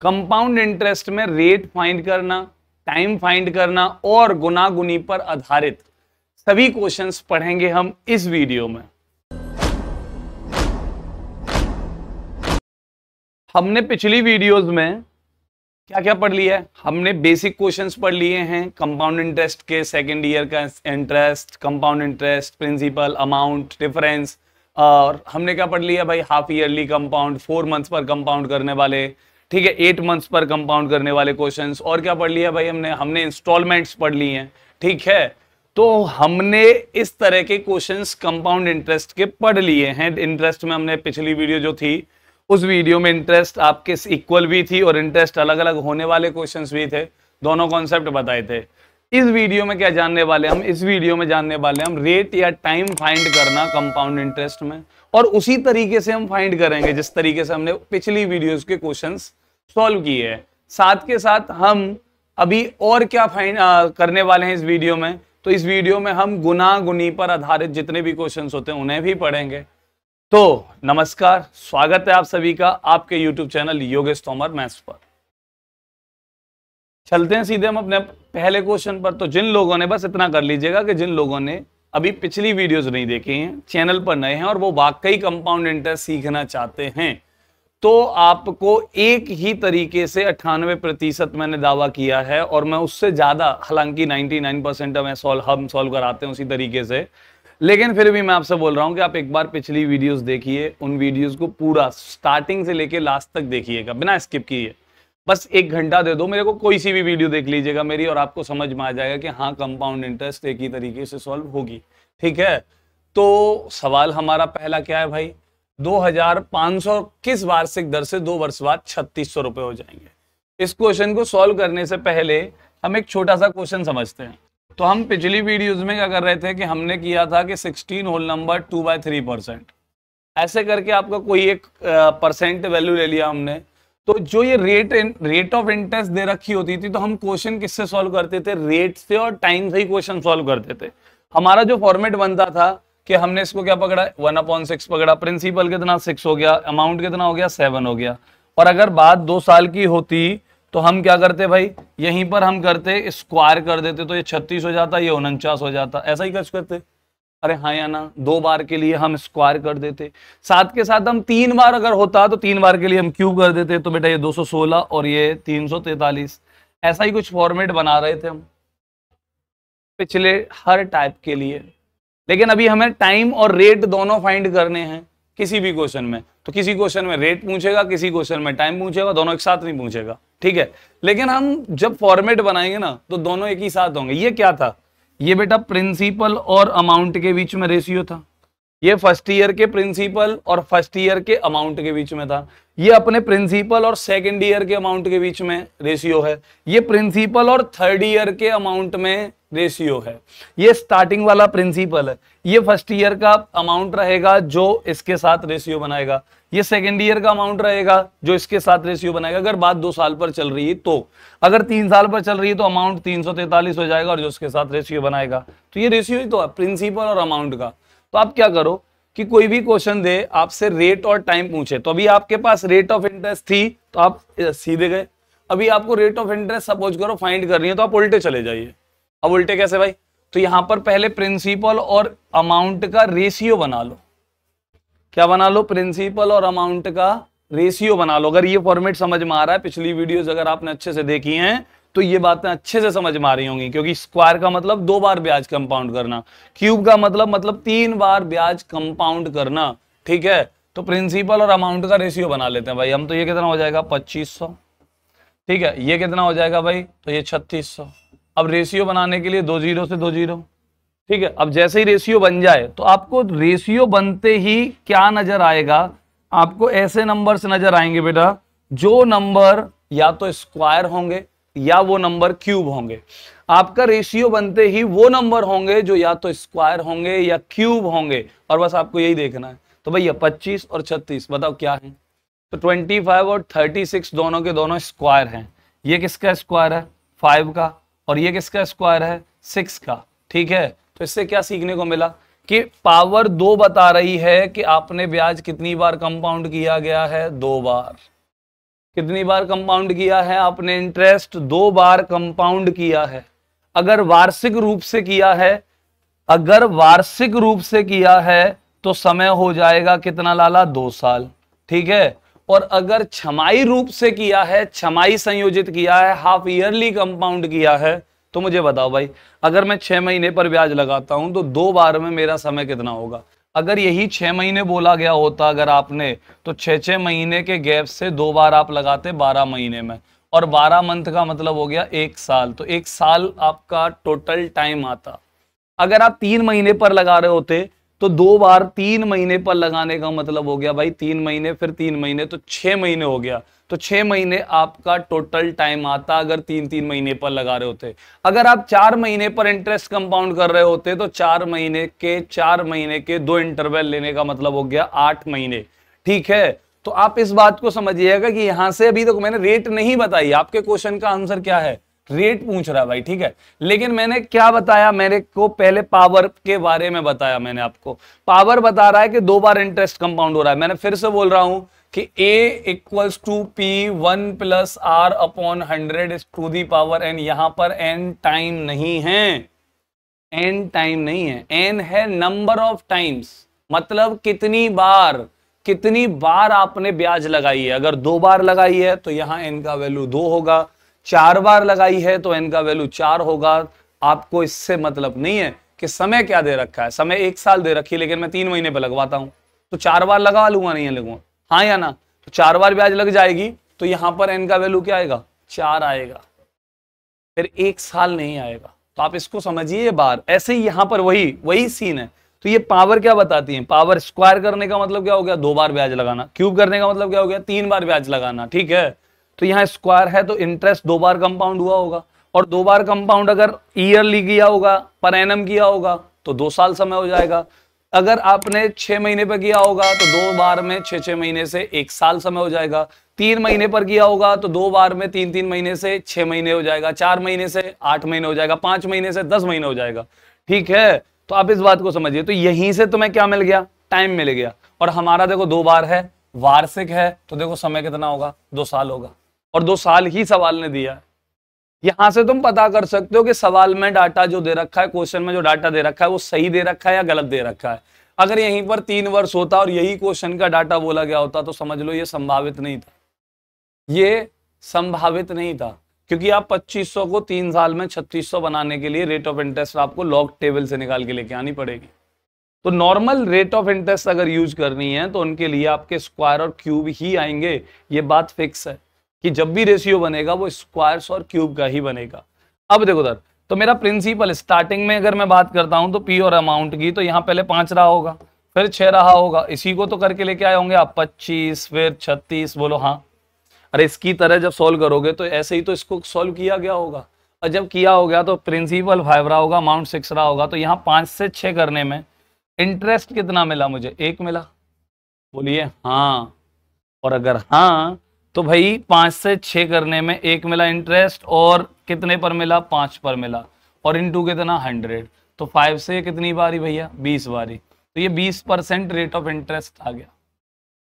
Compound interest में rate find करना time find करना और गुनागुनी पर आधारित सभी क्वेश्चंस पढ़ेंगे हम इस वीडियो में हमने पिछली वीडियोस में क्या क्या पढ़ लिया है हमने बेसिक क्वेश्चंस पढ़ लिए हैं कंपाउंड इंटरेस्ट के सेकंड ईयर का interest compound interest principal amount difference और हमने क्या पढ़ लिया भाई half yearly compound four months पर कंपाउंड करने वाले ठीक है एट मंथ्स पर कंपाउंड करने वाले क्वेश्चन और क्या पढ़ लिया भाई हमने हमने इंस्टॉलमेंट्स पढ़ ली हैं ठीक है तो हमने इस तरह के क्वेश्चन कंपाउंड इंटरेस्ट के पढ़ लिए हैं इंटरेस्ट में हमने पिछली वीडियो जो थी उस वीडियो में इंटरेस्ट आपके इक्वल भी थी और इंटरेस्ट अलग अलग होने वाले क्वेश्चन भी थे दोनों कॉन्सेप्ट बताए थे इस वीडियो में क्या जानने वाले हम इस वीडियो में जानने वाले हम रेट या टाइम फाइंड करना कंपाउंड इंटरेस्ट में और उसी तरीके से हम फाइंड करेंगे जिस तरीके से हमने पिछली वीडियोस के क्वेश्चंस सॉल्व किए हैं साथ के साथ हम अभी और क्या फाइंड करने वाले हैं इस वीडियो में तो इस वीडियो में हम गुना गुनी पर आधारित जितने भी क्वेश्चंस होते हैं उन्हें भी पढ़ेंगे तो नमस्कार स्वागत है आप सभी का आपके YouTube channel Yogesh Tomar maths पर चलते हैं सीधे हम अपने पहले क्वेश्चन पर तो जिन लोगों ने बस इतना कर लीजिएगा कि जिन लोगों ने अभी पिछली वीडियोस नहीं देखे हैं चैनल पर नए हैं और वो वाकई कंपाउंड इंटरेस्ट सीखना चाहते हैं तो आपको एक ही तरीके से अट्ठानवे प्रतिशत मैंने दावा किया है और मैं उससे ज़्यादा हालांकि 99 परसेंट हमें सॉल्व हम सॉल्व कराते हैं उसी तरीके से लेकिन फिर भी मैं आपसे बोल रहा हूँ कि आप एक बार पिछली वीडियोस देखिए उन वीडियोस को पूरा स्टार्टिंग से लेके लास्ट तक देखिएगा बिना स्किप किए बस एक घंटा दे दो मेरे को कोई सी भी वीडियो देख लीजिएगा मेरी और आपको समझ में आ जाएगा कि हाँ कंपाउंड इंटरेस्ट एक ही तरीके से सॉल्व होगी ठीक है तो सवाल हमारा पहला क्या है भाई 2500 किस वार्षिक दर से दो वर्ष बाद छत्तीस सौ रुपए हो जाएंगे इस क्वेश्चन को सॉल्व करने से पहले हम एक छोटा सा क्वेश्चन समझते हैं तो हम पिछली वीडियोज में क्या कर रहे थे कि हमने किया था कि sixteen whole number two by three percent ऐसे करके आपका कोई एक परसेंट वैल्यू ले लिया हमने तो जो ये रेट रेट ऑफ इंटरेस्ट दे रखी होती थी तो हम क्वेश्चन किससे सॉल्व करते थे रेट से और टाइम से ही क्वेश्चन सॉल्व करते थे हमारा जो फॉर्मेट बनता था कि हमने इसको क्या पकड़ा वन अपॉइंट सिक्स पकड़ा प्रिंसिपल कितना सिक्स हो गया अमाउंट कितना हो गया सेवन हो गया और अगर बात दो साल की होती तो हम क्या करते भाई यहीं पर हम करते स्क्वायर कर देते तो ये छत्तीस हो जाता ये उनचास हो जाता ऐसा ही खर्च करते अरे हाँ या ना दो बार के लिए हम स्क्वायर कर देते साथ के साथ हम तीन बार अगर होता तो तीन बार के लिए हम क्यूब कर देते तो बेटा ये 216 और ये 343 ऐसा ही कुछ फॉर्मेट बना रहे थे हम पिछले हर टाइप के लिए लेकिन अभी हमें टाइम और रेट दोनों फाइंड करने हैं किसी भी क्वेश्चन में तो किसी क्वेश्चन में रेट पूछेगा किसी क्वेश्चन में टाइम पूछेगा दोनों एक साथ नहीं पूछेगा ठीक है लेकिन हम जब फॉर्मेट बनाएंगे ना तो दोनों एक ही साथ होंगे ये क्या था ये बेटा प्रिंसिपल और अमाउंट के बीच में रेशियो था ये फर्स्ट ईयर के प्रिंसिपल और फर्स्ट ईयर के अमाउंट के बीच में था ये अपने प्रिंसिपल और सेकेंड ईयर के अमाउंट के बीच में रेशियो है ये प्रिंसिपल और थर्ड ईयर के अमाउंट में रेशियो है ये स्टार्टिंग वाला प्रिंसिपल है ये फर्स्ट ईयर का अमाउंट रहेगा जो इसके साथ रेशियो बनाएगा ये सेकेंड ईयर का अमाउंट रहेगा जो इसके साथ रेशियो बनाएगा अगर बात दो साल पर चल रही है तो अगर तीन साल पर चल रही है तो अमाउंट तीन हो जाएगा और जो इसके साथ रेशियो बनाएगा तो ये रेशियो ही तो है प्रिंसिपल और अमाउंट का तो आप क्या करो कि कोई भी क्वेश्चन दे आपसे रेट और टाइम पूछे तो अभी आपके पास रेट ऑफ इंटरेस्ट थी तो आप सीधे गए अभी आपको रेट ऑफ इंटरेस्ट सपोज करो फाइंड करनी है तो आप उल्टे चले जाइए अब उल्टे कैसे भाई तो यहां पर पहले प्रिंसिपल और अमाउंट का रेशियो बना लो क्या बना लो प्रिंसिपल और अमाउंट का रेशियो बना लो अगर ये फॉर्मेट समझ में आ रहा है पिछली वीडियोस अगर आपने अच्छे से देखी हैं तो ये बातें अच्छे से समझ में आ रही होंगी क्योंकि स्क्वायर का मतलब दो बार ब्याज कंपाउंड करना क्यूब का मतलब मतलब तीन बार ब्याज कंपाउंड करना ठीक है तो प्रिंसिपल और अमाउंट का रेशियो बना लेते हैं भाई हम तो ये कितना हो जाएगा पच्चीस ठीक है ये कितना हो जाएगा भाई तो ये छत्तीस अब रेशियो बनाने के लिए दो जीरो से दो जीरो ठीक है अब जैसे ही रेशियो बन जाए तो आपको रेशियो बनते ही क्या नजर आएगा आपको ऐसे नंबर से नजर आएंगे बेटा जो नंबर या तो स्क्वायर होंगे या वो नंबर क्यूब होंगे आपका रेशियो बनते ही वो नंबर होंगे जो या तो स्क्वायर होंगे या क्यूब होंगे और बस आपको यही देखना है तो भैया पच्चीस और छत्तीस बताओ क्या है तो फाइव और सिक्स दोनों के दोनों स्क्वायर हैं ये किसका स्क्वायर है फाइव का और ये किसका स्क्वायर है सिक्स का ठीक है तो इससे क्या सीखने को मिला कि पावर दो बता रही है कि आपने ब्याज कितनी बार कंपाउंड किया गया है दो बार कितनी बार कंपाउंड किया है आपने इंटरेस्ट दो बार कंपाउंड किया है अगर वार्षिक रूप से किया है अगर वार्षिक रूप से किया है तो समय हो जाएगा कितना लाला दो साल ठीक है और अगर छमाई रूप से किया है छमाई संयोजित किया है हाफ ईयरली कंपाउंड किया है तो मुझे बताओ भाई अगर मैं छह महीने पर ब्याज लगाता हूं तो दो बार में मेरा समय कितना होगा अगर यही छह महीने बोला गया होता अगर आपने तो छ छ महीने के गैप से दो बार आप लगाते बारह महीने में और बारह मंथ का मतलब हो गया एक साल तो एक साल आपका टोटल टाइम आता अगर आप तीन महीने पर लगा रहे होते तो दो बार तीन महीने पर लगाने का मतलब हो गया भाई तीन महीने फिर तीन महीने तो छह महीने हो गया तो छह महीने आपका टोटल टाइम आता अगर तीन तीन महीने पर लगा रहे होते अगर आप चार महीने पर इंटरेस्ट कंपाउंड कर रहे होते तो चार महीने के चार महीने के दो इंटरवल लेने का मतलब हो गया आठ महीने ठीक है तो आप इस बात को समझिएगा कि यहां से अभी तक तो मैंने रेट नहीं बताई आपके क्वेश्चन का आंसर क्या है रेट पूछ रहा है भाई ठीक है लेकिन मैंने क्या बताया मेरे को पहले पावर के बारे में बताया मैंने आपको पावर बता रहा है कि दो बार इंटरेस्ट कंपाउंड हो रहा है मैंने फिर से बोल रहा हूं कि A equals to P one plus R upon hundred is to the power N यहां पर एन टाइम नहीं है एन टाइम नहीं है एन है नंबर ऑफ टाइम्स मतलब कितनी बार कितनी बार आपने ब्याज लगाई है अगर दो बार लगाई है तो यहां एन का वैल्यू दो होगा चार बार लगाई है तो एन का वैल्यू चार होगा आपको इससे मतलब नहीं है कि समय क्या दे रखा है समय एक साल दे रखी है लेकिन मैं तीन महीने पर लगवाता हूं तो चार बार लगा लूंगा नहीं लगूंगा हाँ या ना तो चार बार ब्याज लग जाएगी तो यहाँ पर एन का वैल्यू क्या आएगा चार आएगा फिर एक साल नहीं आएगा तो आप इसको समझिए बार ऐसे ही यहाँ पर वही वही सीन है तो ये पावर क्या बताती है पावर स्क्वायर करने का मतलब क्या हो गया दो बार ब्याज लगाना क्यूब करने का मतलब क्या हो गया तीन बार ब्याज लगाना ठीक है तो यहाँ स्क्वायर है तो इंटरेस्ट दो बार कंपाउंड हुआ होगा और दो बार कंपाउंड अगर ईयरली किया होगा पर एनम किया होगा तो दो साल समय हो जाएगा अगर आपने छह महीने पर किया होगा तो दो बार में छह छह महीने से एक साल समय हो जाएगा तीन महीने पर किया होगा तो दो बार में तीन तीन महीने से छह महीने हो जाएगा चार महीने से आठ महीने हो जाएगा पांच महीने से दस महीने हो जाएगा ठीक है तो आप इस बात को समझिए तो यहीं से तुम्हें क्या मिल गया टाइम मिल गया और हमारा देखो दो बार है वार्षिक है तो देखो समय कितना होगा दो साल होगा और दो साल ही सवाल ने दिया यहां से तुम पता कर सकते हो कि सवाल में डाटा जो दे रखा है क्वेश्चन में जो डाटा दे रखा है वो सही दे रखा है या गलत दे रखा है अगर यहीं पर तीन वर्ष होता और यही क्वेश्चन का डाटा बोला गया होता तो समझ लो ये संभावित नहीं था ये संभावित नहीं था क्योंकि आप 2500 को तीन साल में 3600 बनाने के लिए रेट ऑफ इंटरेस्ट आपको लॉक टेबल से निकाल के लेके आनी पड़ेगी तो नॉर्मल रेट ऑफ इंटरेस्ट अगर यूज करनी है तो उनके लिए आपके स्क्वायर और क्यूब ही आएंगे ये बात फिक्स है कि जब भी रेशियो बनेगा वो स्क्वायर्स और क्यूब का ही बनेगा अब देखो सर तो मेरा प्रिंसिपल स्टार्टिंग में अगर मैं बात करता हूं तो पी और अमाउंट की तो यहाँ पहले पांच रहा होगा फिर छह रहा होगा इसी को तो करके लेके आए होंगे आप पच्चीस फिर छत्तीस बोलो हाँ अरे इसकी तरह जब सोल्व करोगे तो ऐसे ही तो इसको सोल्व किया गया होगा और जब किया हो गया तो प्रिंसिपल फाइव रहा होगा अमाउंट सिक्स रहा होगा तो यहाँ पांच से छह करने में इंटरेस्ट कितना मिला मुझे एक मिला बोलिए हाँ और अगर हाँ तो भाई पांच से छ करने में एक मिला इंटरेस्ट और कितने पर मिला पांच पर मिला और टू कितना हंड्रेड तो फाइव से कितनी बारी भैया बीस बारी तो ये बीस परसेंट रेट ऑफ इंटरेस्ट आ गया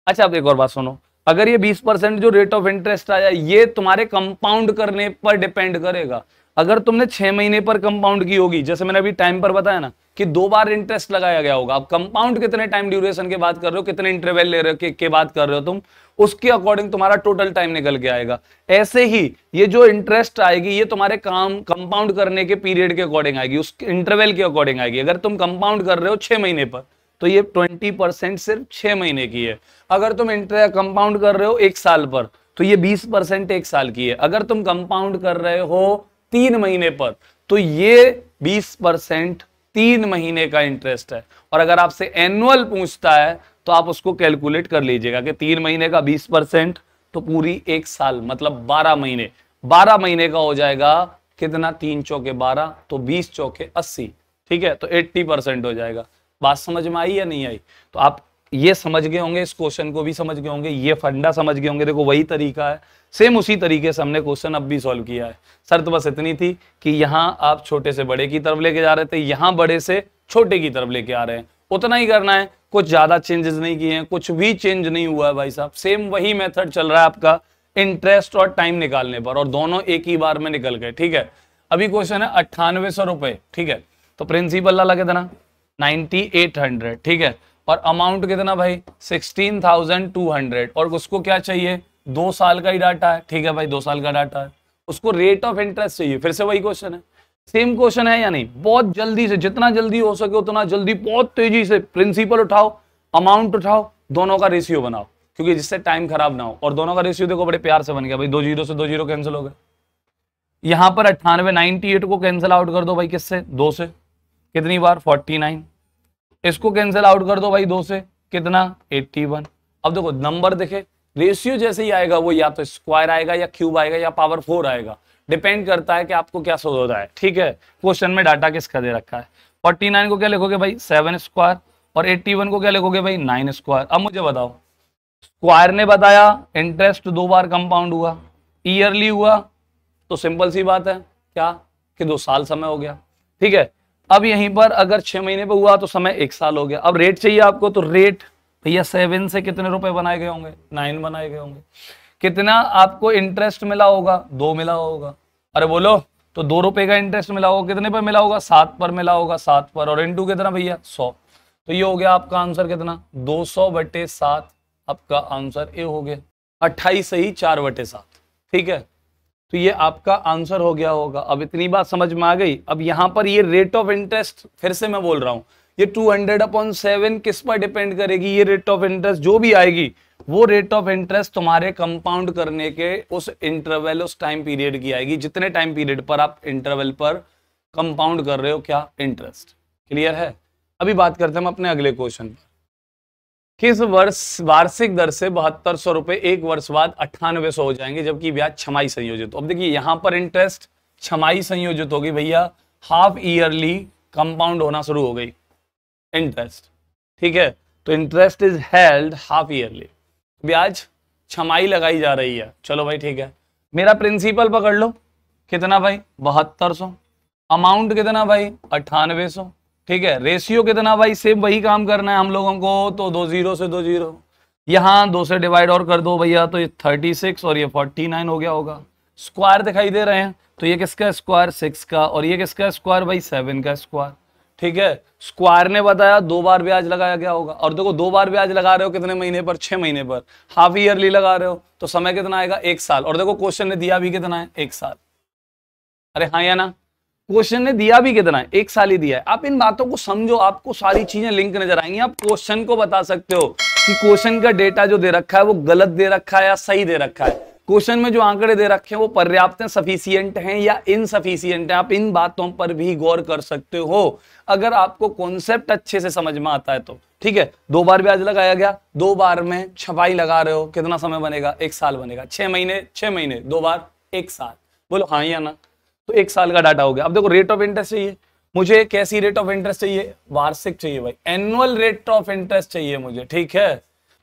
अच्छा आप एक और बात सुनो अगर ये बीस परसेंट जो रेट ऑफ इंटरेस्ट आया ये तुम्हारे कंपाउंड करने पर डिपेंड करेगा अगर तुमने छह महीने पर कंपाउंड की होगी जैसे मैंने अभी टाइम पर बताया ना कि दो बार इंटरेस्ट लगाया गया होगा आप कंपाउंड कितने टाइम ड्यूरेशन के बात कर रहे हो कितने इंटरवल ले रहे हो के, के बात कर रहे हो तुम उसके अकॉर्डिंग तुम्हारा टोटल टाइम निकल के आएगा ऐसे ही ये जो इंटरेस्ट आएगी ये तुम्हारे काम कंपाउंड करने के पीरियड के अकॉर्डिंग आएगी उस इंटरवेल के अकॉर्डिंग आएगी अगर तुम कंपाउंड कर रहे हो छह महीने पर तो ये ट्वेंटी परसेंट सिर्फ छह महीने की है अगर तुम इंटर कंपाउंड कर रहे हो एक साल पर तो ये बीस परसेंट एक साल की है अगर तुम कंपाउंड कर रहे हो तीन महीने पर तो ये बीस परसेंट तीन महीने का इंटरेस्ट है और अगर आपसे एनुअल पूछता है तो आप उसको कैलकुलेट कर लीजिएगा कि तीन महीने का बीस परसेंट तो पूरी एक साल मतलब बारह महीने बारह महीने का हो जाएगा कितना तीन चौके बारह तो बीस चौके अस्सी ठीक है तो एट्टी हो जाएगा बात समझ में आई या नहीं आई तो आप ये समझ गए होंगे इस क्वेश्चन को भी समझ गए होंगे ये फंडा समझ गए होंगे देखो वही तरीका है सेम उसी तरीके से हमने क्वेश्चन अब भी सॉल्व किया है शर्त बस इतनी थी कि यहाँ आप छोटे से बड़े की तरफ लेके जा रहे थे यहाँ बड़े से छोटे की तरफ लेके आ रहे हैं उतना ही करना है कुछ ज्यादा चेंजेस नहीं किए हैं कुछ भी चेंज नहीं हुआ है भाई साहब सेम वही मेथड चल रहा है आपका इंटरेस्ट और टाइम निकालने पर और दोनों एक ही बार में निकल गए ठीक है अभी क्वेश्चन है अट्ठानवे सौ रुपए ठीक है तो प्रिंसिपल लगे देना नाइनटी एट हंड्रेड ठीक है और अमाउंट कितना भाई सिक्सटीन थाउजेंड टू हंड्रेड और उसको क्या चाहिए दो साल का ही डाटा है ठीक है भाई दो साल का डाटा है उसको रेट ऑफ इंटरेस्ट चाहिए फिर से वही क्वेश्चन है सेम क्वेश्चन है या नहीं बहुत जल्दी से जितना जल्दी हो सके उतना जल्दी बहुत तेजी से प्रिंसिपल उठाओ अमाउंट उठाओ दोनों का रेशियो बनाओ क्योंकि जिससे टाइम खराब ना हो और दोनों का रेशियो देखो बड़े प्यार से बन गया भाई दो जीरो से दो जीरो कैंसिल हो गए यहां पर अट्ठानवे नाइनटी एट को कैंसिल आउट कर दो भाई किससे दो से कितनी बार फोर्टी नाइन इसको कैंसिल आउट कर दो भाई दो से कितना एट्टी वन अब देखो नंबर देखे रेशियो जैसे ही आएगा वो या तो स्क्वायर आएगा या क्यूब आएगा या पावर फोर आएगा डिपेंड करता है कि आपको क्या सोच रहा है ठीक है क्वेश्चन में डाटा किसका दे रखा है फोर्टी नाइन को क्या लिखोगे भाई सेवन स्क्वायर और एट्टी वन को क्या लिखोगे भाई नाइन स्क्वायर अब मुझे बताओ स्क्वायर ने बताया इंटरेस्ट दो बार कंपाउंड हुआ ईयरली हुआ तो सिंपल सी बात है क्या कि दो साल समय हो गया ठीक है अब यहीं पर अगर छह महीने पर हुआ तो समय एक साल हो गया अब रेट चाहिए आपको तो रेट भैया सेवन से कितने रुपए बनाए गए होंगे नाइन बनाए गए होंगे कितना आपको इंटरेस्ट मिला होगा दो मिला होगा अरे बोलो तो दो रुपए का इंटरेस्ट मिला होगा कितने पर मिला होगा सात पर मिला होगा सात पर और इंटू कितना भैया सौ तो ये हो गया आपका आंसर कितना दो सौ बटे सात आपका आंसर ए हो गया अट्ठाईस ही चार बटे सात ठीक है तो ये आपका आंसर हो गया होगा अब इतनी बात समझ में आ गई अब यहाँ पर ये रेट ऑफ इंटरेस्ट फिर से मैं बोल रहा हूँ ये 200 हंड्रेड अपॉन सेवन किस पर डिपेंड करेगी ये रेट ऑफ इंटरेस्ट जो भी आएगी वो रेट ऑफ इंटरेस्ट तुम्हारे कंपाउंड करने के उस इंटरवल उस टाइम पीरियड की आएगी जितने टाइम पीरियड पर आप इंटरवल पर कंपाउंड कर रहे हो क्या इंटरेस्ट क्लियर है अभी बात करते हैं हम अपने अगले क्वेश्चन पर किस वर्ष वार्षिक दर से बहत्तर सौ रुपए एक वर्ष बाद अट्ठानवे सौ हो जाएंगे जबकि ब्याज छमाई संयोजित अब देखिए यहां पर इंटरेस्ट छमाई संयोजित होगी भैया हाफ ईयरली कंपाउंड होना शुरू हो गई इंटरेस्ट ठीक है तो interest is held half yearly ब्याज छमाई लगाई जा रही है चलो भाई ठीक है मेरा प्रिंसिपल पकड़ लो कितना भाई बहत्तर सौ अमाउंट कितना भाई अट्ठानवे सौ ठीक है रेशियो कितना भाई सेम वही काम करना है हम लोगों को तो दो जीरो से दो जीरो यहाँ दो से डिवाइड और कर दो भैया तो ये थर्टी सिक्स और ये फोर्टी नाइन हो गया होगा स्क्वायर दिखाई दे रहे हैं तो ये किसका स्क्वायर सिक्स का और ये किसका स्क्वायर भाई सेवन का स्क्वायर ठीक है स्क्वायर ने बताया दो बार ब्याज लगाया गया होगा और देखो दो बार ब्याज लगा रहे हो कितने महीने पर छह महीने पर हाफ ईयरली लगा रहे हो तो समय कितना आएगा एक साल और देखो क्वेश्चन ने दिया भी कितना है एक साल अरे हाँ या ना क्वेश्चन ने दिया भी कितना है एक साल ही दिया है आप इन बातों को समझो आपको सारी चीजें लिंक नजर आएंगी आप क्वेश्चन को बता सकते हो कि क्वेश्चन का डेटा जो दे रखा है वो गलत दे रखा है या सही दे रखा है क्वेश्चन में जो आंकड़े दे रखे हैं वो पर्याप्त हैं सफिशियंट हैं या इनसफिशियंट हैं आप इन बातों पर भी गौर कर सकते हो अगर आपको कॉन्सेप्ट अच्छे से समझ में आता है तो ठीक है दो बार ब्याज लगाया गया दो बार में छपाई लगा रहे हो कितना समय बनेगा एक साल बनेगा छह महीने छह महीने दो बार एक साल बोलो हाँ या ना तो एक साल का डाटा हो गया अब देखो रेट ऑफ इंटरेस्ट चाहिए मुझे कैसी रेट ऑफ इंटरेस्ट चाहिए वार्षिक चाहिए भाई एनुअल रेट ऑफ इंटरेस्ट चाहिए मुझे ठीक है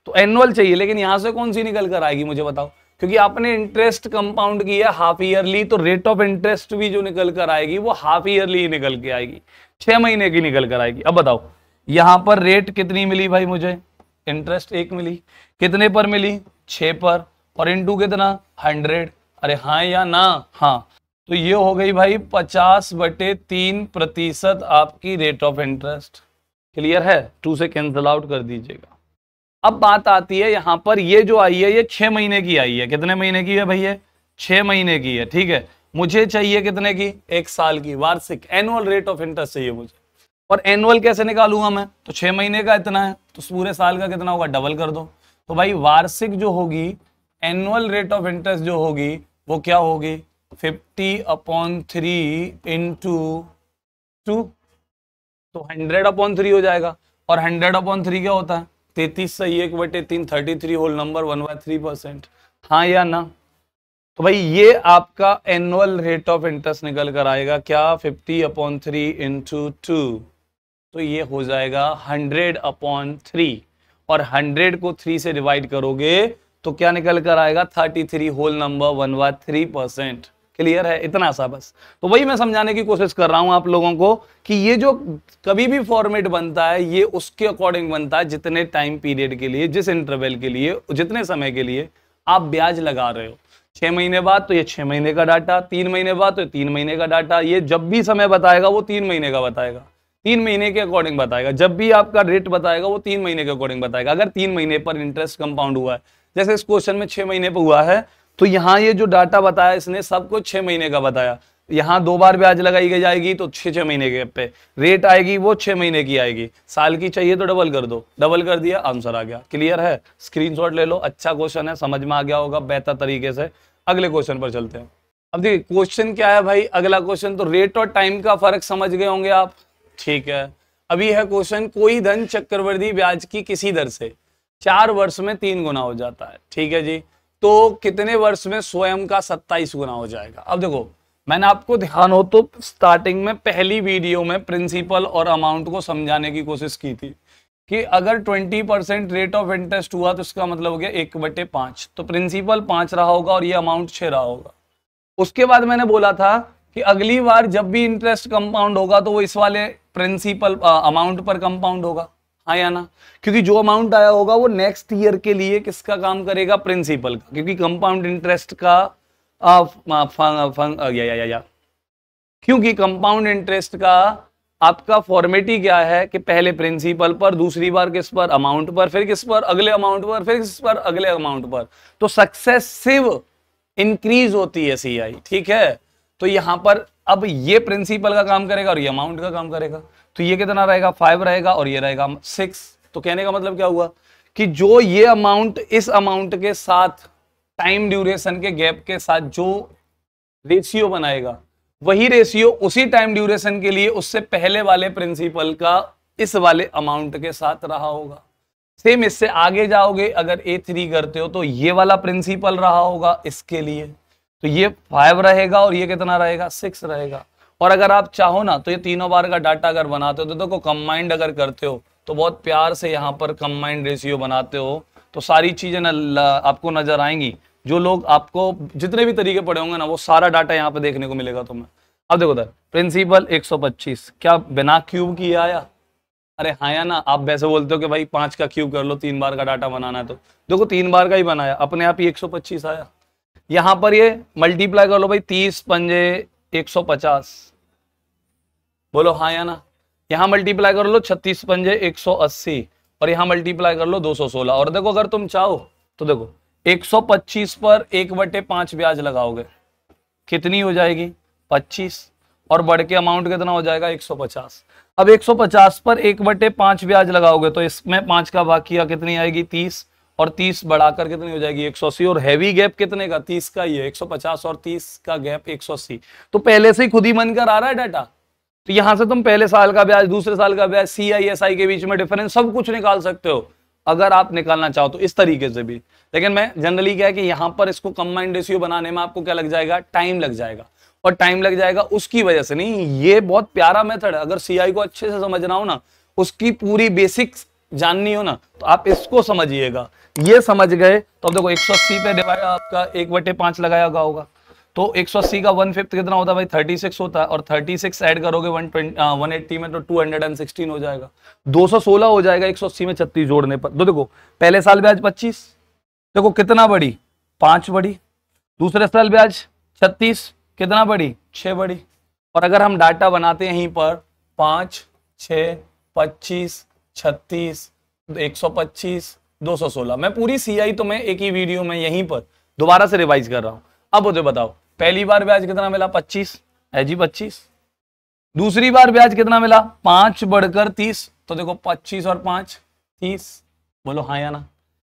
तो एनुअल चाहिए लेकिन यहां से कौन सी निकल कर आएगी मुझे बताओ क्योंकि आपने इंटरेस्ट कंपाउंड किया हाफ ईयरली तो रेट ऑफ इंटरेस्ट भी जो निकल कर आएगी वो हाफ ईयरली निकल के आएगी छह महीने की निकल कर आएगी अब बताओ यहां पर रेट कितनी मिली भाई मुझे इंटरेस्ट एक मिली कितने पर मिली छ पर और इंटू कितना हंड्रेड अरे हाँ या ना हाँ तो ये हो गई भाई पचास बटे तीन प्रतिशत आपकी रेट ऑफ इंटरेस्ट क्लियर है टू से कैंसिल आउट कर दीजिएगा अब बात आती है यहां पर ये जो आई है ये छह महीने की आई है कितने महीने की है भैया छह महीने की है ठीक है मुझे चाहिए कितने की एक साल की वार्षिक एनुअल रेट ऑफ इंटरेस्ट चाहिए मुझे और एनुअल कैसे निकालूंगा मैं तो छह महीने का इतना है तो पूरे साल का कितना होगा डबल कर दो तो भाई वार्षिक जो होगी एनुअल रेट ऑफ इंटरेस्ट जो होगी वो क्या होगी fifty upon three into two तो हंड्रेड अपॉन थ्री हो जाएगा और हंड्रेड अपॉन थ्री क्या होता है तैतीस सही एक बटे तीन thirty three whole number one by three percent हाँ या ना तो भाई ये आपका एनुअल रेट ऑफ इंटरेस्ट निकल कर आएगा क्या fifty upon three into two तो ये हो जाएगा हंड्रेड अपॉन थ्री और हंड्रेड को थ्री से डिवाइड करोगे तो क्या निकल कर आएगा thirty three whole number one by three percent clear है इतना सा बस तो वही मैं समझाने की कोशिश कर रहा हूं आप लोगों को कि ये जो कभी भी फॉर्मेट बनता है ये उसके अकॉर्डिंग बनता है जितने टाइम पीरियड के लिए जिस इंटरवल के लिए जितने समय के लिए आप ब्याज लगा रहे हो छह महीने बाद तो ये छह महीने का डाटा तीन महीने बाद तो तीन महीने का डाटा ये जब भी समय बताएगा वो तीन महीने का बताएगा तीन महीने के अकॉर्डिंग बताएगा जब भी आपका रेट बताएगा वो तीन महीने के अकॉर्डिंग बताएगा अगर तीन महीने पर इंटरेस्ट कंपाउंड हुआ है जैसे इस क्वेश्चन में छह महीने पर हुआ है तो यहाँ ये जो डाटा बताया इसने सबको छह महीने का बताया यहाँ दो बार ब्याज लगाई जाएगी तो छह छह महीने के पे रेट आएगी वो छह महीने की आएगी साल की चाहिए तो डबल कर दो डबल कर दिया आंसर आ गया क्लियर है स्क्रीनशॉट ले लो अच्छा क्वेश्चन है समझ में आ गया होगा बेहतर तरीके से अगले क्वेश्चन पर चलते हैं अब देखिए क्वेश्चन क्या है भाई अगला क्वेश्चन तो रेट और टाइम का फर्क समझ गए होंगे आप ठीक है अभी है क्वेश्चन कोई धन चक्रवर्ती ब्याज की किसी दर से चार वर्ष में तीन गुना हो जाता है ठीक है जी तो कितने वर्ष में स्वयं का सत्ताईस गुना हो जाएगा अब देखो मैंने आपको ध्यान हो तो स्टार्टिंग में पहली वीडियो में प्रिंसिपल और अमाउंट को समझाने की कोशिश की थी कि अगर 20 परसेंट रेट ऑफ इंटरेस्ट हुआ तो इसका मतलब हो गया एक बटे पांच तो प्रिंसिपल पांच रहा होगा और ये अमाउंट छह रहा होगा उसके बाद मैंने बोला था कि अगली बार जब भी इंटरेस्ट कंपाउंड होगा तो वो इस वाले प्रिंसिपल अमाउंट पर कंपाउंड होगा हाँ या ना क्योंकि जो अमाउंट आया होगा वो नेक्स्ट ईयर के लिए किसका काम करेगा प्रिंसिपल का क्योंकि कंपाउंड इंटरेस्ट का आ, फा, फा, फा, या, या, या, या। क्योंकि कंपाउंड इंटरेस्ट का आपका फॉर्मेटी क्या है कि पहले प्रिंसिपल पर दूसरी बार किस पर अमाउंट पर फिर किस पर अगले अमाउंट पर फिर किस पर अगले अमाउंट पर तो सक्सेसिव इंक्रीज होती है सीआई ठीक है तो यहां पर अब ये प्रिंसिपल का काम करेगा और ये अमाउंट का काम करेगा तो ये कितना रहेगा फाइव रहेगा और ये रहेगा सिक्स तो कहने का मतलब क्या हुआ कि जो ये अमाउंट इस अमाउंट के साथ टाइम ड्यूरेशन के गैप के साथ जो रेशियो बनाएगा वही रेशियो उसी टाइम ड्यूरेशन के लिए उससे पहले वाले प्रिंसिपल का इस वाले अमाउंट के साथ रहा होगा सेम इससे आगे जाओगे अगर ए थ्री करते हो तो ये वाला प्रिंसिपल रहा होगा इसके लिए तो ये फाइव रहेगा और ये कितना रहेगा सिक्स रहेगा और अगर आप चाहो ना तो ये तीनों बार का डाटा अगर बनाते हो तो देखो तो कम्बाइंड अगर करते हो तो बहुत प्यार से यहाँ पर कम्बाइंड रेशियो बनाते हो तो सारी चीज़ें ना आपको नजर आएंगी जो लोग आपको जितने भी तरीके पढ़े होंगे ना वो सारा डाटा यहाँ पे देखने को मिलेगा तुम्हें अब देखो सर प्रिंसिपल 125 क्या बिना क्यूब किया आया अरे हाँ या ना आप वैसे बोलते हो कि भाई पांच का क्यूब कर लो तीन बार का डाटा बनाना है तो देखो तीन बार का ही बनाया अपने आप ही 125 आया यहां पर ये मल्टीप्लाई कर लो भाई तीस पंजे एक सौ पचास बोलो हाँ या ना यहां मल्टीप्लाई कर लो छत्तीस पंजे एक सौ अस्सी और यहां मल्टीप्लाई कर लो दो सौ सोलह और देखो अगर तुम चाहो तो देखो एक सौ पच्चीस पर एक बटे पांच ब्याज लगाओगे कितनी हो जाएगी पच्चीस और बढ़ के अमाउंट कितना हो जाएगा एक सौ पचास अब एक सौ पचास पर एक बटे पांच ब्याज लगाओगे तो इसमें पांच का भाग किया कितनी आएगी तीस और 30 बढ़ाकर कितनी हो जाएगी 180 सौ और हैवी गैप कितने का 30 का ही है 150 और 30 का गैप 180 तो पहले से ही खुद ही बनकर आ रहा है डाटा तो यहां से तुम पहले साल का ब्याज दूसरे साल का ब्याज सी आई एस आई के बीच में डिफरेंस सब कुछ निकाल सकते हो अगर आप निकालना चाहो तो इस तरीके से भी लेकिन मैं जनरली क्या है कि यहां पर इसको कंबाइंड रेशियो बनाने में आपको क्या लग जाएगा टाइम लग जाएगा और टाइम लग जाएगा उसकी वजह से नहीं ये बहुत प्यारा मेथड है अगर सीआई को अच्छे से समझ रहा हूं ना उसकी पूरी बेसिक्स जाननी हो ना तो आप इसको समझिएगा ये समझ गए तो अब देखो एक सौ अस्सी पे डिवाइड आपका एक बटे पांच लगाया गया होगा तो एक सौ अस्सी का वन फिफ्थ कितना होता है भाई थर्टी सिक्स होता है और थर्टी सिक्स एड करोगे वन वन एट्टी में तो टू हंड्रेड एंड सिक्सटीन हो जाएगा दो सौ सोलह हो जाएगा एक सौ अस्सी में छत्तीस जोड़ने पर तो देखो पहले साल ब्याज पच्चीस देखो कितना बड़ी पांच बड़ी दूसरे साल ब्याज छत्तीस कितना बड़ी छः बड़ी और अगर हम डाटा बनाते हैं यहीं पर पाँच छ पच्चीस छत्तीस एक सौ पच्चीस दो सौ सोलह मैं पूरी सीआई तो मैं एक ही वीडियो में यहीं पर दोबारा से रिवाइज कर रहा हूं अब मुझे बताओ पहली बार ब्याज कितना मिला पच्चीस है जी पच्चीस दूसरी बार ब्याज कितना मिला पांच बढ़कर तीस तो देखो पच्चीस और पांच तीस बोलो हाँ या ना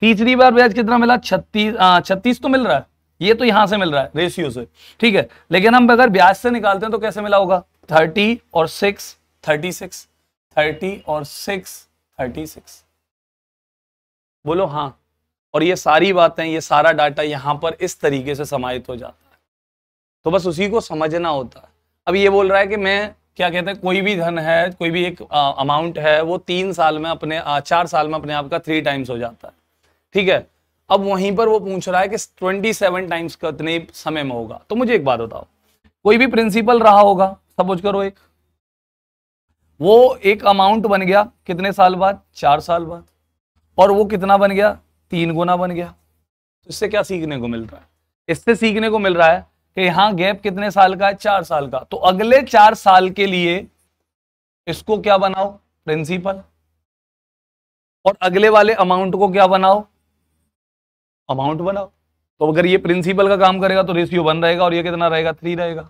तीसरी बार ब्याज कितना मिला छत्तीस हाँ, छत्तीस तो मिल रहा है ये तो यहां से मिल रहा है रेशियो से ठीक है लेकिन हम अगर ब्याज से निकालते हैं तो कैसे मिला होगा थर्टी और सिक्स थर्टी सिक्स थर्टी और सिक्स थर्टी सिक्स बोलो हाँ और ये सारी बातें ये सारा डाटा यहाँ पर इस तरीके से समाहित हो जाता है तो बस उसी को समझना होता है अब ये बोल रहा है कि मैं क्या कहते हैं कोई भी धन है कोई भी एक अमाउंट है वो तीन साल में अपने आ, चार साल में अपने आप का थ्री टाइम्स हो जाता है ठीक है अब वहीं पर वो पूछ रहा है कि ट्वेंटी सेवन टाइम्स कितने समय में होगा तो मुझे एक बात बताओ कोई भी प्रिंसिपल रहा होगा सपोज करो एक वो एक अमाउंट बन गया कितने साल बाद चार साल बाद और वो कितना बन गया तीन गुना बन गया तो इससे क्या सीखने को मिल रहा है इससे सीखने को मिल रहा है कि यहां गैप कितने साल का है चार साल का तो अगले चार साल के लिए इसको क्या बनाओ प्रिंसिपल और अगले वाले अमाउंट को क्या बनाओ अमाउंट बनाओ तो अगर ये प्रिंसिपल का काम करेगा तो रेशियो बन रहेगा और ये कितना रहेगा थ्री रहेगा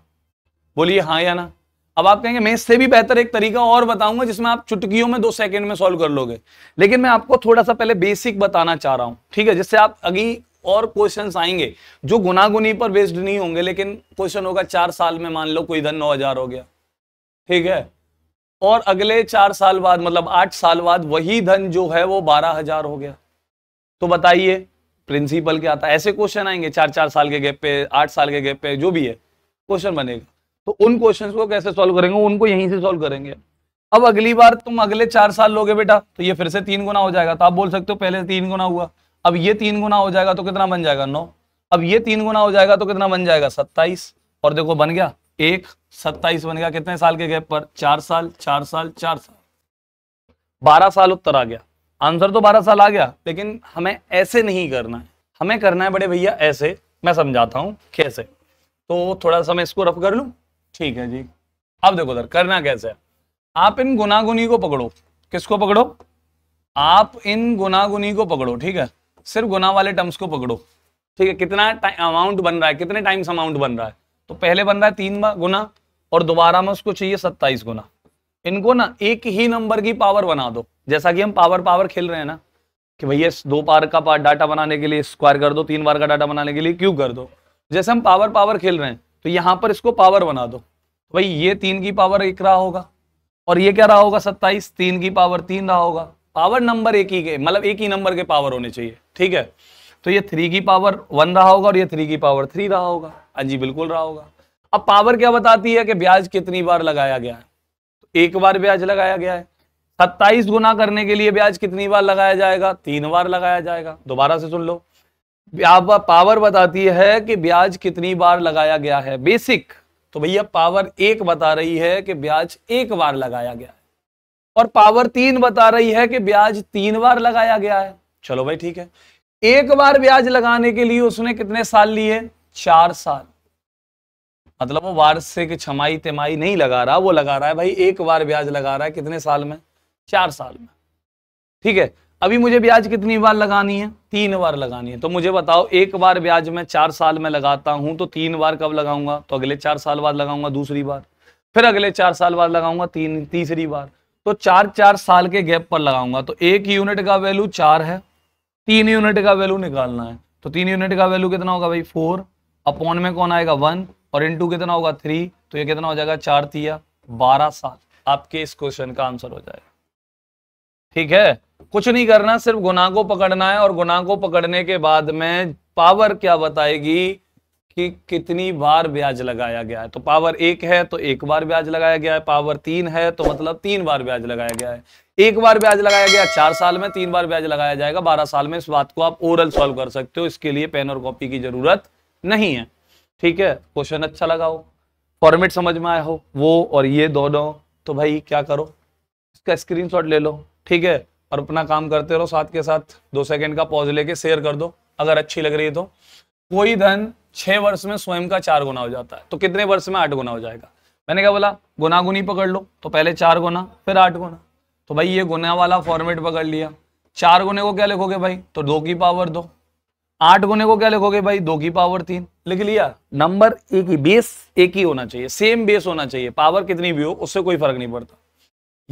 बोलिए हाँ या ना अब आप कहेंगे मैं इससे भी बेहतर एक तरीका और बताऊंगा जिसमें आप चुटकियों में दो सेकंड में सॉल्व कर लोगे लेकिन मैं आपको थोड़ा सा पहले बेसिक बताना चाह रहा हूं ठीक है जिससे आप अगली और क्वेश्चन आएंगे जो गुनागुनी पर बेस्ड नहीं होंगे लेकिन क्वेश्चन होगा चार साल में मान लो कोई धन नौ हजार हो गया ठीक है और अगले चार साल बाद मतलब आठ साल बाद वही धन जो है वो बारह हजार हो गया तो बताइए प्रिंसिपल क्या था ऐसे क्वेश्चन आएंगे चार चार साल के गैप पे आठ साल के गैप पे जो भी है क्वेश्चन बनेगा तो उन क्वेश्चन को कैसे सोल्व करेंगे उनको यहीं से सोल्व करेंगे अब अगली बार तुम अगले चार साल लोगे बेटा तो ये फिर से तीन गुना हो जाएगा तो आप बोल सकते हो पहले तीन गुना हुआ अब ये तीन गुना हो जाएगा तो कितना बन जाएगा नौ अब ये तीन गुना हो जाएगा तो कितना बन जाएगा सत्ताईस और देखो बन गया एक सत्ताईस बन गया कितने साल के गैप पर चार साल चार साल चार साल बारह साल उत्तर आ गया आंसर तो बारह साल आ गया लेकिन हमें ऐसे नहीं करना है हमें करना है बड़े भैया ऐसे मैं समझाता हूँ कैसे तो थोड़ा सा मैं इसको रफ कर लूँ ठीक है जी अब देखो सर करना कैसे है आप इन गुनागुनी को पकड़ो किसको पकड़ो आप इन गुनागुनी को पकड़ो ठीक है सिर्फ गुना वाले टर्म्स को पकड़ो ठीक है कितना अमाउंट बन रहा है कितने टाइम्स अमाउंट बन रहा है तो पहले बन रहा है तीन गुना और दोबारा में उसको चाहिए सत्ताईस गुना इनको ना एक ही नंबर की पावर बना दो जैसा कि हम पावर पावर खेल रहे हैं ना कि भैया दो पार का पार डाटा बनाने के लिए स्क्वायर कर दो तीन बार का डाटा बनाने के लिए क्यों कर दो जैसे हम पावर पावर खेल रहे हैं तो यहां पर इसको पावर बना दो तो भाई ये तीन की पावर एक रहा होगा और ये क्या रहा होगा सत्ताईस तीन की पावर तीन रहा होगा पावर नंबर एक ही के मतलब एक ही नंबर के पावर होने चाहिए ठीक है तो ये थ्री की पावर वन रहा होगा और ये थ्री की पावर थ्री रहा होगा हाँ जी बिल्कुल रहा होगा अब पावर क्या बताती है कि ब्याज कितनी बार लगाया गया है तो एक बार ब्याज लगाया गया है सत्ताईस गुना करने के लिए ब्याज कितनी बार लगाया जाएगा तीन बार लगाया जाएगा दोबारा से सुन लो पावर बताती है कि ब्याज कितनी बार लगाया गया है बेसिक तो भैया पावर एक बता रही है कि ब्याज एक बार लगाया गया है और पावर तीन बता रही है कि ब्याज तीन बार लगाया गया है चलो भाई ठीक है एक बार ब्याज लगाने के लिए उसने कितने साल लिए चार साल मतलब वो वार्षिक छमाई तिमाही नहीं लगा रहा वो लगा रहा है भाई एक बार ब्याज लगा रहा है कितने साल में चार साल में ठीक है अभी मुझे ब्याज कितनी बार लगानी है तीन बार लगानी है तो मुझे बताओ एक बार ब्याज में चार साल में लगाता हूं तो तीन बार कब लगाऊंगा तो अगले चार साल बाद लगाऊंगा दूसरी बार फिर अगले चार साल बाद लगाऊंगा तीन तीसरी बार तो चार चार साल के गैप पर लगाऊंगा तो एक यूनिट का वैल्यू चार है तीन यूनिट का वैल्यू निकालना है तो तीन यूनिट का वैल्यू कितना होगा भाई फोर अपॉन में कौन आएगा वन और इन कितना होगा थ्री तो ये कितना हो जाएगा चार तिया बारह साल आपके इस क्वेश्चन का आंसर हो जाएगा ठीक है कुछ नहीं करना सिर्फ गुना को पकड़ना है और गुना को पकड़ने के बाद में पावर क्या बताएगी कि कितनी बार ब्याज लगाया गया है तो पावर एक है तो एक बार ब्याज लगाया गया है पावर तीन है तो मतलब तीन बार ब्याज लगाया गया है एक बार ब्याज लगाया गया चार साल में तीन बार ब्याज लगाया जाएगा बारह साल में इस बात को आप ओरल सॉल्व कर सकते हो इसके लिए पेन और कॉपी की जरूरत नहीं है ठीक है क्वेश्चन अच्छा लगा हो फॉर्मेट समझ में आया हो वो और ये दोनों तो भाई क्या करो इसका स्क्रीनशॉट ले लो ठीक है और अपना काम करते रहो साथ के साथ दो सेकंड का पॉज लेके शेयर कर दो अगर अच्छी लग रही है तो कोई धन छह वर्ष में स्वयं का चार गुना हो जाता है तो कितने वर्ष में आठ गुना हो जाएगा मैंने क्या बोला गुनागुनी पकड़ लो तो पहले चार गुना फिर आठ गुना तो भाई ये गुना वाला फॉर्मेट पकड़ लिया चार गुने को क्या लिखोगे भाई तो दो की पावर दो आठ गुने को क्या लिखोगे भाई दो की पावर तीन लिख लिया नंबर एक ही बेस एक ही होना चाहिए सेम बेस होना चाहिए पावर कितनी भी हो उससे कोई फर्क नहीं पड़ता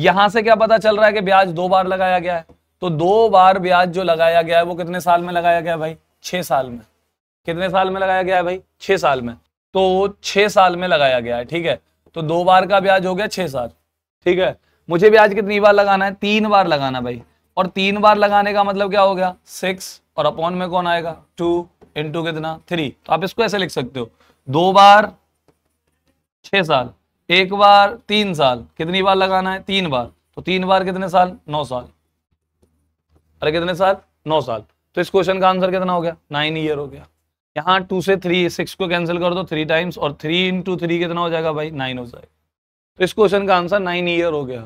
यहां से क्या पता चल रहा है कि ब्याज दो बार लगाया गया है तो दो बार ब्याज जो लगाया गया है वो कितने साल में लगाया गया भाई छह साल में कितने साल में लगाया गया है भाई छह साल में तो छह साल में लगाया गया है ठीक है तो दो बार का ब्याज हो गया छह साल ठीक है मुझे ब्याज कितनी बार लगाना है तीन बार लगाना भाई और तीन बार लगाने का मतलब क्या हो गया सिक्स और अपॉन में कौन आएगा टू इंटू कितना थ्री तो आप इसको ऐसे लिख सकते हो दो बार छह साल एक बार तीन साल कितनी बार लगाना है तीन बार तो तीन बार कितने साल नौ साल अरे कितने साल नौ साल तो इस क्वेश्चन का आंसर कितना हो गया नाइन ईयर हो गया यहाँ टू से थ्री सिक्स को कैंसिल कर दो थ्री टाइम्स और थ्री इंटू थ्री कितना हो जाएगा भाई नाइन हो जाएगा तो इस क्वेश्चन का आंसर नाइन ईयर हो गया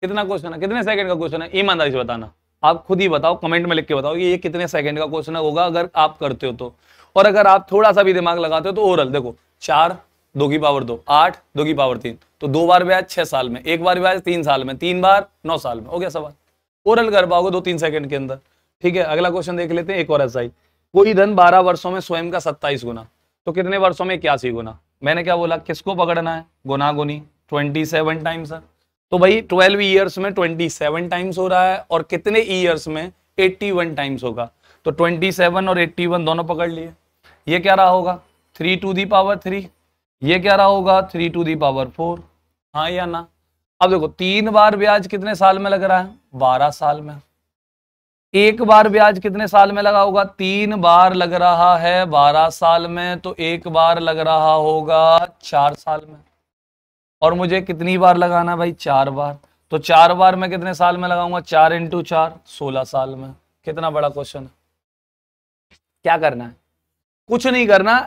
कितना क्वेश्चन है कितने सेकंड का क्वेश्चन है ईमानदारी से बताना आप खुद ही बताओ कमेंट में लिख के बताओ कि ये कितने सेकंड का क्वेश्चन होगा अगर आप करते हो तो और अगर आप थोड़ा सा भी दिमाग लगाते हो तो ओवरऑल देखो चार दो की पावर दो आठ दो की पावर तीन तो दो बार ब्याज छह साल में एक बार ब्याज तीन साल में तीन बार नौ साल में हो गया सवाल ओरल कर पाओगे दो तीन सेकंड के अंदर ठीक है अगला क्वेश्चन देख लेते हैं एक और ऐसा ही कोई धन बारह वर्षों में स्वयं का सत्ताईस गुना तो कितने वर्षों में इक्यासी गुना मैंने क्या बोला किसको पकड़ना है गुना गुनी ट्वेंटी सेवन टाइम्स है तो भाई ट्वेल्व ईयर्स में ट्वेंटी सेवन टाइम्स हो रहा है और कितने ईयर्स में एट्टी वन टाइम्स होगा तो ट्वेंटी सेवन और एट्टी वन दोनों पकड़ लिए ये क्या रहा होगा three to the power three ये क्या रहा होगा three to the power four हाँ या ना अब देखो तीन बार ब्याज कितने साल में लग रहा है बारह साल में एक बार ब्याज कितने साल में लगा होगा तीन बार लग रहा है बारह साल में तो एक बार लग रहा होगा चार साल में और मुझे कितनी बार लगाना भाई चार बार तो चार बार मैं कितने साल में लगाऊंगा चार इंटू चार सोलह साल में कितना बड़ा क्वेश्चन है क्या करना है कुछ नहीं करना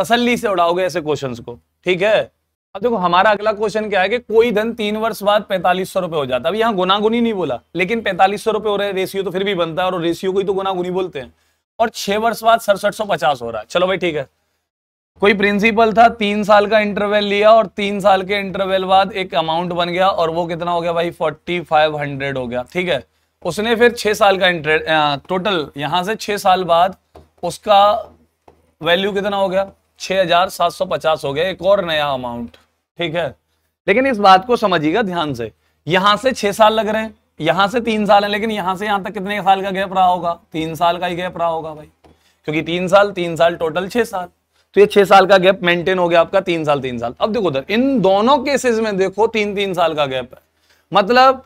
तसल्ली से उड़ाओगे ऐसे क्वेश्चन को ठीक है अब देखो हमारा अगला क्वेश्चन क्या है कि कोई धन तीन वर्ष बाद पैंतालीस सौ रुपए हो जाता है अब यहाँ गुनागुनी नहीं बोला लेकिन पैंतालीस सौ रुपए हो रहे रेशियो तो फिर भी बनता है और रेशियो को ही तो गुनागुनी बोलते हैं और छह वर्ष बाद सड़सठ सौ पचास हो रहा है चलो भाई ठीक है कोई प्रिंसिपल था तीन साल का इंटरवेल लिया और तीन साल के इंटरवेल बाद एक अमाउंट बन गया और वो कितना हो गया भाई फोर्टी फाइव हंड्रेड हो गया ठीक है उसने फिर छह साल का इंटरेस्ट टोटल यहां से छह साल बाद उसका वैल्यू कितना हो गया 6,750 हो गया एक और नया अमाउंट ठीक है लेकिन इस बात को समझिएगा ध्यान से यहां से छह साल लग रहे हैं यहां से तीन साल है लेकिन यहां से यहां तक कितने साल का गैप रहा होगा तीन साल का ही गैप रहा होगा भाई क्योंकि तीन साल तीन साल टोटल छह साल तो ये छह साल का गैप मेंटेन हो गया आपका तीन साल तीन साल अब देखो उधर इन दोनों केसेस में देखो तीन तीन साल का गैप है मतलब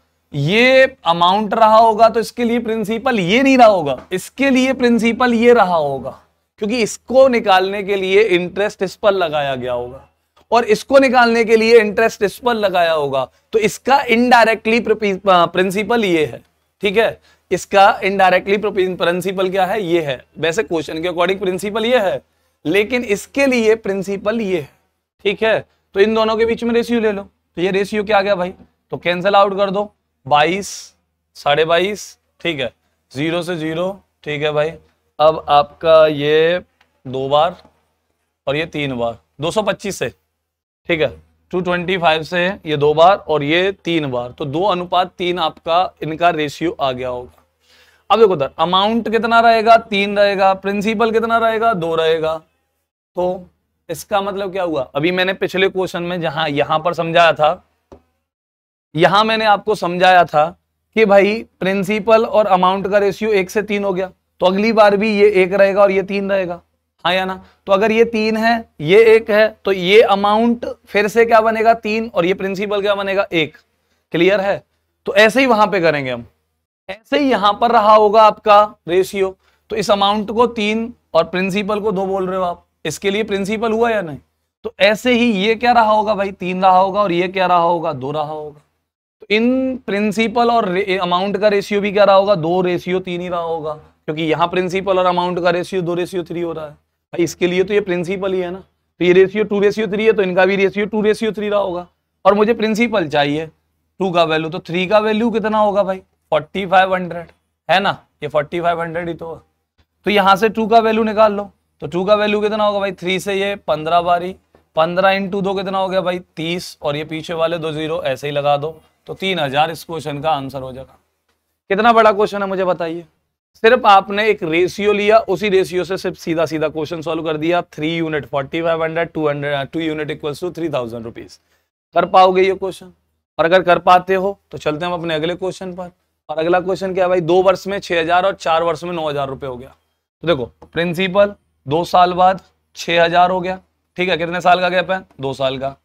ये अमाउंट रहा होगा तो इसके लिए प्रिंसिपल ये नहीं रहा होगा इसके लिए प्रिंसिपल ये रहा होगा क्योंकि इसको निकालने के लिए इंटरेस्ट इस पर लगाया गया होगा और इसको निकालने के लिए इंटरेस्ट इस पर लगाया होगा तो इसका इनडायरेक्टली प्रिंसिपल ये है ठीक है इसका इनडायरेक्टली प्रिंसिपल क्या है ये है वैसे क्वेश्चन के अकॉर्डिंग प्रिंसिपल ये है लेकिन इसके लिए प्रिंसिपल ये है ठीक है तो इन दोनों के बीच में रेशियो ले लो तो ये रेशियो क्या आ गया भाई तो कैंसिल आउट कर दो बाईस साढ़े बाईस ठीक है जीरो से जीरो ठीक है भाई अब आपका ये दो बार और ये तीन बार 225 से ठीक है 225 से ये दो बार और ये तीन बार तो दो अनुपात तीन आपका इनका रेशियो आ गया होगा अब देखो दर अमाउंट कितना रहेगा तीन रहेगा प्रिंसिपल कितना रहेगा दो रहेगा तो इसका मतलब क्या हुआ अभी मैंने पिछले क्वेश्चन में जहां यहां पर समझाया था यहां मैंने आपको समझाया था कि भाई प्रिंसिपल और अमाउंट का रेशियो एक से तीन हो गया तो अगली बार भी ये एक रहेगा और ये तीन रहेगा हाँ या ना तो अगर ये तीन है ये एक है तो ये अमाउंट फिर से क्या बनेगा तीन और ये प्रिंसिपल क्या बनेगा एक क्लियर है तो ऐसे ही वहां पे करेंगे हम ऐसे ही यहां पर रहा होगा आपका रेशियो तो इस अमाउंट को तीन और प्रिंसिपल को दो बोल रहे हो आप इसके लिए प्रिंसिपल हुआ या नहीं तो ऐसे ही ये क्या रहा होगा भाई तीन रहा होगा और ये क्या रहा होगा दो रहा होगा तो इन प्रिंसिपल और अमाउंट का रेशियो भी क्या रहा होगा दो रेशियो तीन ही रहा होगा क्योंकि यहाँ प्रिंसिपल और अमाउंट का रेशियो दो रेशियो थ्री हो रहा है भाई इसके लिए तो ये प्रिंसिपल ही है ना तो ये रेशियो टू रेशियो थ्री है तो इनका भी रेशियो टू रेशियो थ्री रहा होगा और मुझे प्रिंसिपल चाहिए टू का वैल्यू तो थ्री का वैल्यू कितना होगा भाई फोर्टी फाइव हंड्रेड है ना ये फोर्टी फाइव हंड्रेड ही तो तो यहाँ से टू का वैल्यू निकाल लो तो टू का वैल्यू कितना होगा भाई थ्री से ये पंद्रह बारी पंद्रह इंटू दो कितना हो गया भाई तीस और ये पीछे वाले दो जीरो ऐसे ही लगा दो तो तीन हजार इस क्वेश्चन का आंसर हो जाएगा कितना बड़ा क्वेश्चन है मुझे बताइए सिर्फ आपने एक रेशियो लिया उसी रेशियो से सिर्फ सीधा सीधा क्वेश्चन सॉल्व कर दिया three unit forty five hundred two hundred two unit equals to three thousand rupees कर पाओगे ये क्वेश्चन और अगर कर पाते हो तो चलते हैं हम अपने अगले क्वेश्चन पर और अगला क्वेश्चन क्या भाई दो वर्ष में छह हजार और चार वर्ष में नौ हजार रुपये हो गया तो देखो प्रिंसिपल दो साल बाद छह हजार हो गया ठीक है कितने साल का गैप है दो साल का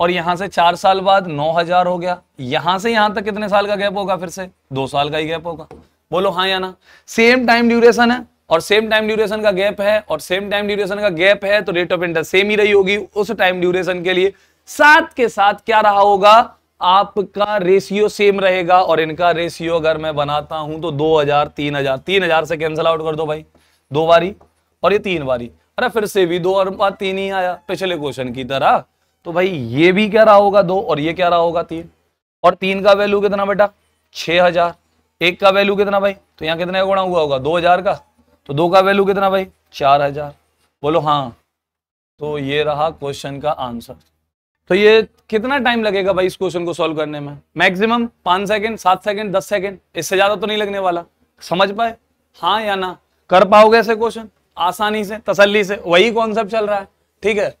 और यहां से चार साल बाद नौ हजार हो गया यहां से यहां तक कितने साल का गैप होगा फिर से दो साल का ही गैप होगा बोलो हाँ या ना सेम टाइम ड्यूरेशन है और सेम टाइम ड्यूरेशन का गैप है और सेम टाइम ड्यूरेशन का गैप है तो रेट ऑफ इंटरेस्ट सेम ही रही होगी उस टाइम ड्यूरेशन के लिए साथ के साथ क्या रहा होगा आपका रेशियो सेम रहेगा और इनका रेशियो अगर मैं बनाता हूं तो 2000 3000 3000 से कैंसिल आउट कर दो भाई दो बारी और ये तीन बारी अरे फिर से भी दो और पाँच तीन ही आया पिछले क्वेश्चन की तरह तो भाई ये भी क्या रहा होगा दो और ये क्या रहा होगा तीन और तीन का वैल्यू कितना बेटा छह हजार एक का वैल्यू कितना भाई तो यहाँ कितने का गुणा हुआ होगा दो हजार का तो दो का वैल्यू कितना भाई चार हजार बोलो हाँ तो ये रहा क्वेश्चन का आंसर तो ये कितना टाइम लगेगा भाई इस क्वेश्चन को सॉल्व करने में मैक्सिमम पांच सेकंड सात सेकंड दस सेकंड इससे ज्यादा तो नहीं लगने वाला समझ पाए हाँ या ना कर पाओगे ऐसे क्वेश्चन आसानी से तसल्ली से वही कॉन्सेप्ट चल रहा है ठीक है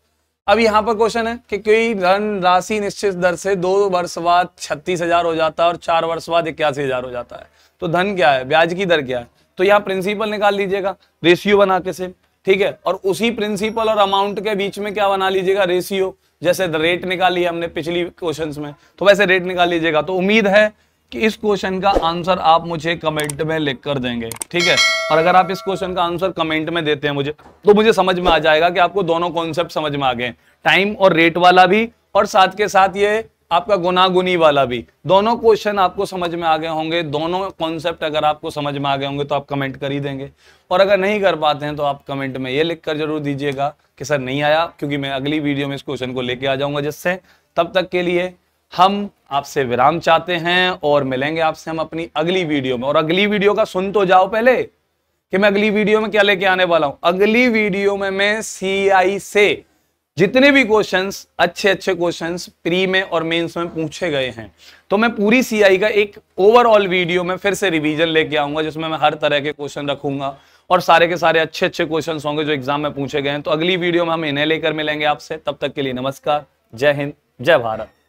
अब यहाँ पर क्वेश्चन है कि कोई धन राशि निश्चित दर से दो वर्ष बाद छत्तीस हजार हो जाता है और चार वर्ष बाद इक्यासी हजार हो जाता है तो धन क्या है ब्याज की दर क्या है तो यहाँ प्रिंसिपल निकाल लीजिएगा रेशियो बना के से ठीक है और उसी प्रिंसिपल और अमाउंट के बीच में क्या बना लीजिएगा रेशियो जैसे रेट निकाली हमने पिछली क्वेश्चन में तो वैसे रेट निकाल लीजिएगा तो उम्मीद है कि इस क्वेश्चन का आंसर आप मुझे कमेंट में लिख कर देंगे ठीक है और अगर आप इस क्वेश्चन का आंसर कमेंट में देते हैं मुझे तो मुझे समझ में आ जाएगा कि आपको दोनों कॉन्सेप्ट समझ में आ गए टाइम और रेट वाला भी और साथ के साथ ये आपका गुनागुनी वाला भी दोनों क्वेश्चन आपको समझ में आ गए होंगे दोनों कॉन्सेप्ट अगर आपको समझ में आ गए होंगे तो आप कमेंट कर ही देंगे और अगर नहीं कर पाते हैं तो आप कमेंट में ये लिख कर जरूर दीजिएगा कि सर नहीं आया क्योंकि मैं अगली वीडियो में इस क्वेश्चन को लेके आ जाऊंगा जिससे तब तक के लिए हम आपसे विराम चाहते हैं और मिलेंगे आपसे हम अपनी अगली वीडियो में और अगली वीडियो का सुन तो जाओ पहले कि मैं अगली वीडियो में क्या लेके आने वाला हूं अगली वीडियो में मैं सीआई से जितने भी क्वेश्चंस अच्छे अच्छे क्वेश्चंस प्री में और मेंस में पूछे गए हैं तो मैं पूरी सीआई का एक ओवरऑल वीडियो में फिर से रिवीजन लेके आऊंगा जिसमें मैं हर तरह के क्वेश्चन रखूंगा और सारे के सारे अच्छे अच्छे क्वेश्चन होंगे जो एग्जाम में पूछे गए हैं तो अगली वीडियो में हम इन्हें लेकर मिलेंगे आपसे तब तक के लिए नमस्कार जय हिंद जय भारत